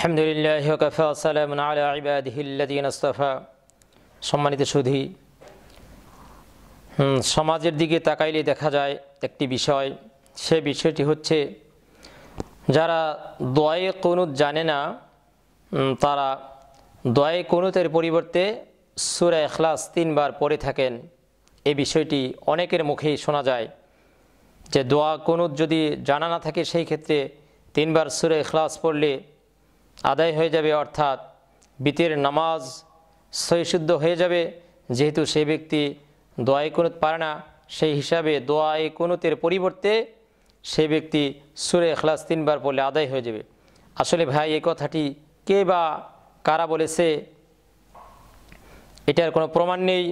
আলহামদুলিল্লাহ কফা সালাম আলা ইবাদিহিল্লাদিন আস্তফা সম্মানিত সুধি সমাজের দিকে তাকাইলে দেখা যায় একটি বিষয় সে বিষয়টি হচ্ছে যারা দয়ে কনুত জানে না তারা দয়ে কনুতের পরিবর্তে সুরা এখলাস তিনবার পড়ে থাকেন এ বিষয়টি অনেকের মুখেই শোনা যায় যে দোয়া কনুত যদি জানা না থাকে সেই ক্ষেত্রে তিনবার সুরে এখলাস পড়লে আদায় হয়ে যাবে অর্থাৎ বিতের নামাজ সহিশুদ্ধ হয়ে যাবে যেহেতু সেই ব্যক্তি দোয়াই কুনুত পারে না সেই হিসাবে দোয়াই কুনুতের পরিবর্তে সেই ব্যক্তি সুরে এখলাস তিনবার পড়লে আদায় হয়ে যাবে আসলে ভাই এই কথাটি কে বা কারা বলেছে এটার কোনো প্রমাণ নেই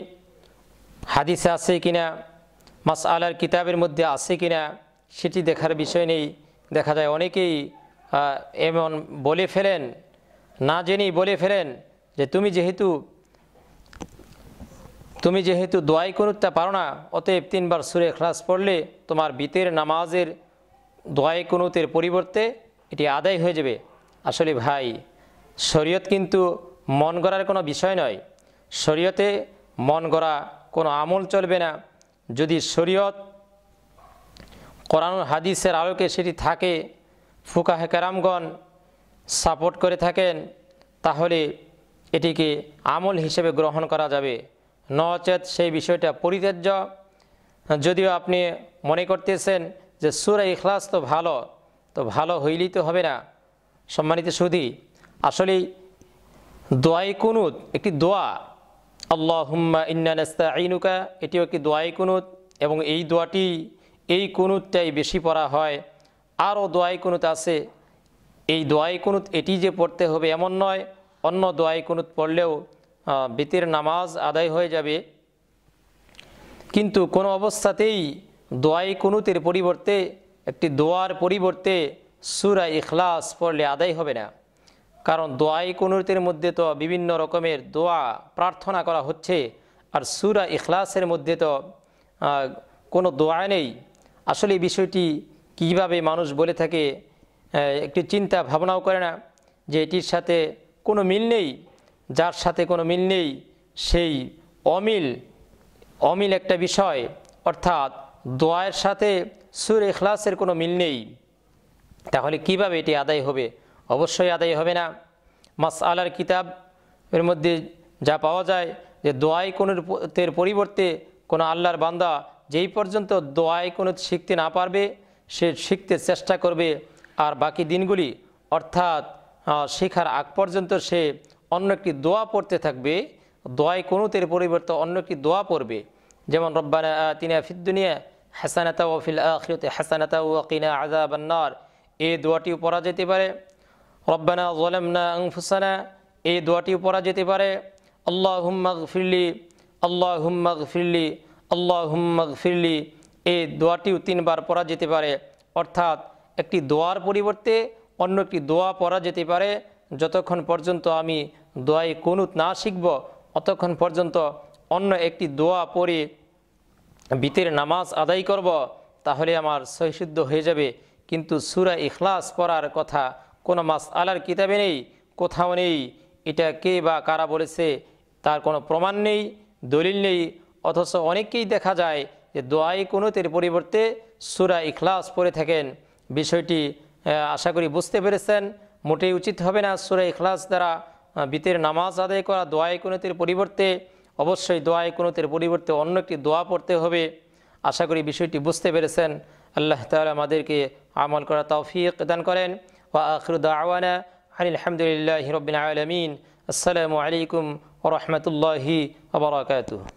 হাদিসে আছে কিনা মাস আলার কিতাবের মধ্যে আছে কিনা সেটি দেখার বিষয় নেই দেখা যায় অনেকেই হ্যাঁ, এমন বলে ফেলেন না জেনেই বলে ফেলেন যে তুমি যেহেতু তুমি যেহেতু দোয়াই কুনুতটা পারো না অতএব তিনবার সুরে খ্লাস পড়লে তোমার বিতের নামাজের দোয়াই কুনুতের পরিবর্তে এটি আদায় হয়ে যাবে আসলে ভাই শরীয়ত কিন্তু মন গড়ার কোনো বিষয় নয় শরীয়তে মন গড়া কোনো আমল চলবে না যদি শরীয়ত কোরআন হাদিসের আলোকে সেটি থাকে ফুকা হেকারামগণ সাপোর্ট করে থাকেন তাহলে এটিকে আমল হিসেবে গ্রহণ করা যাবে নচেত সেই বিষয়টা পরিত্যাজ্য যদিও আপনি মনে করতেছেন যে সুরা ইখলাস তো ভালো তো ভালো হইলেই তো হবে না সম্মানিত সুধি আসলেই দোয়াই কুনুত একটি দোয়া আল্লাহ হুম্মা ইন্নানাস্তা আইনুকা এটিও একটি দোয়াই কুনুত এবং এই দোয়াটি এই কুনুতটাই বেশি পড়া হয় আরও দোয়াই কুনুত আছে এই দোয়াই কুনুত এটি যে পড়তে হবে এমন নয় অন্য দোয়াই কুনুত পড়লেও বিতির নামাজ আদায় হয়ে যাবে কিন্তু কোনো অবস্থাতেই দোয়াই কুনুতের পরিবর্তে একটি দোয়ার পরিবর্তে সুরা ইখলাস পড়লে আদায় হবে না কারণ দোয়াই কুনুতের মধ্যে তো বিভিন্ন রকমের দোয়া প্রার্থনা করা হচ্ছে আর সুরা ইখলাসের মধ্যে তো কোনো দোয়া নেই আসলে বিষয়টি কীভাবে মানুষ বলে থাকে একটি চিন্তা ভাবনাও করে না যে এটির সাথে কোনো মিল নেই যার সাথে কোনো মিল নেই সেই অমিল অমিল একটা বিষয় অর্থাৎ দোয়ের সাথে সুর এখলাসের কোনো মিল নেই তাহলে কিভাবে এটি আদায় হবে অবশ্যই আদায় হবে না মাস আলার কিতাব এর মধ্যে যা পাওয়া যায় যে দোয়াই কোনোর পরিবর্তে কোনো আল্লাহর বান্দা যেই পর্যন্ত দোয়াই কোনো শিখতে না পারবে সে শিখতে চেষ্টা করবে আর বাকি দিনগুলি অর্থাৎ শেখার আগ পর্যন্ত সে অন্য একটি দোয়া পড়তে থাকবে দোয়ায় কোনোতের পরিবর্তে অন্য একটি দোয়া পড়বে যেমন রব্বানা তিনি ফিদ্দুনিয়া হাসানাতা ওফিল আখিরতে হাসানাতা ওয়াকিনা আজাবান্নার এই দোয়াটিও পড়া যেতে পারে রব্বানা জলামনা আংফুসানা এই দোয়াটিও পড়া যেতে পারে আল্লাহ হুম্মাগ ফিরলি আল্লাহ হুম্মাগ ফিরলি আল্লাহ হুম্মাগ ফিরলি এই দোয়াটিও তিনবার পড়া যেতে পারে অর্থাৎ একটি দোয়ার পরিবর্তে অন্য একটি দোয়া পড়া যেতে পারে যতক্ষণ পর্যন্ত আমি দোয়ায় কুনুত না শিখব অতক্ষণ পর্যন্ত অন্য একটি দোয়া পড়ে বিতের নামাজ আদায় করব তাহলে আমার সহিসিদ্ধ হয়ে যাবে কিন্তু সুরা ইখলাস পড়ার কথা কোনো মাস আলার কিতাবে নেই কোথাও নেই এটা কে বা কারা বলেছে তার কোনো প্রমাণ নেই দলিল নেই অথচ অনেককেই দেখা যায় যে দোয়াই কুনুতের পরিবর্তে সুরা ইখলাস পড়ে থাকেন বিষয়টি আশা করি বুঝতে পেরেছেন মোটেই উচিত হবে না সুরা ইখলাস দ্বারা বিতের নামাজ আদায় করা দোয়াই কুনুতের পরিবর্তে অবশ্যই দোয়াই কুনুতের পরিবর্তে অন্য একটি দোয়া পড়তে হবে আশা করি বিষয়টি বুঝতে পেরেছেন আল্লাহ তালা আমাদেরকে আমল করা তৌফিক দান করেন ওয়া আখরুদ আওয়ানা আলহামদুলিল্লাহ হিরবিন আলমিন আসসালামু আলাইকুম ওরহমতুল্লাহি আবরাকাত